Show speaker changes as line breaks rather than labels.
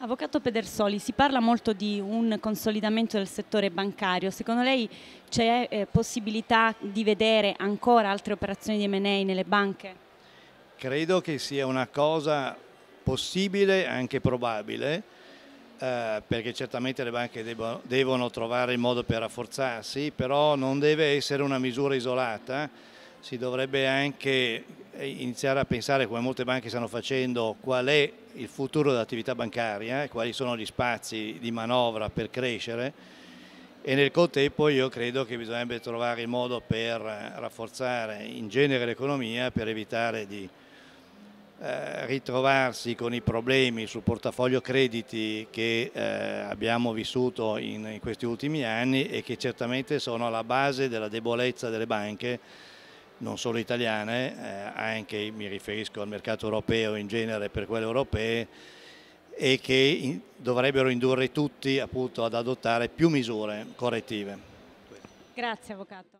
Avvocato Pedersoli, si parla molto di un consolidamento del settore bancario, secondo lei c'è eh, possibilità di vedere ancora altre operazioni di M&A nelle banche?
Credo che sia una cosa possibile, anche probabile, eh, perché certamente le banche debbono, devono trovare il modo per rafforzarsi, però non deve essere una misura isolata, si dovrebbe anche eh, iniziare a pensare, come molte banche stanno facendo, qual è il futuro dell'attività bancaria, eh, quali sono gli spazi di manovra per crescere e nel contempo io credo che bisognerebbe trovare il modo per eh, rafforzare in genere l'economia per evitare di ritrovarsi con i problemi sul portafoglio crediti che abbiamo vissuto in questi ultimi anni e che certamente sono alla base della debolezza delle banche non solo italiane, eh, anche mi riferisco al mercato europeo in genere per quelle europee e che in, dovrebbero indurre tutti appunto ad adottare più misure correttive.
Grazie Avvocato.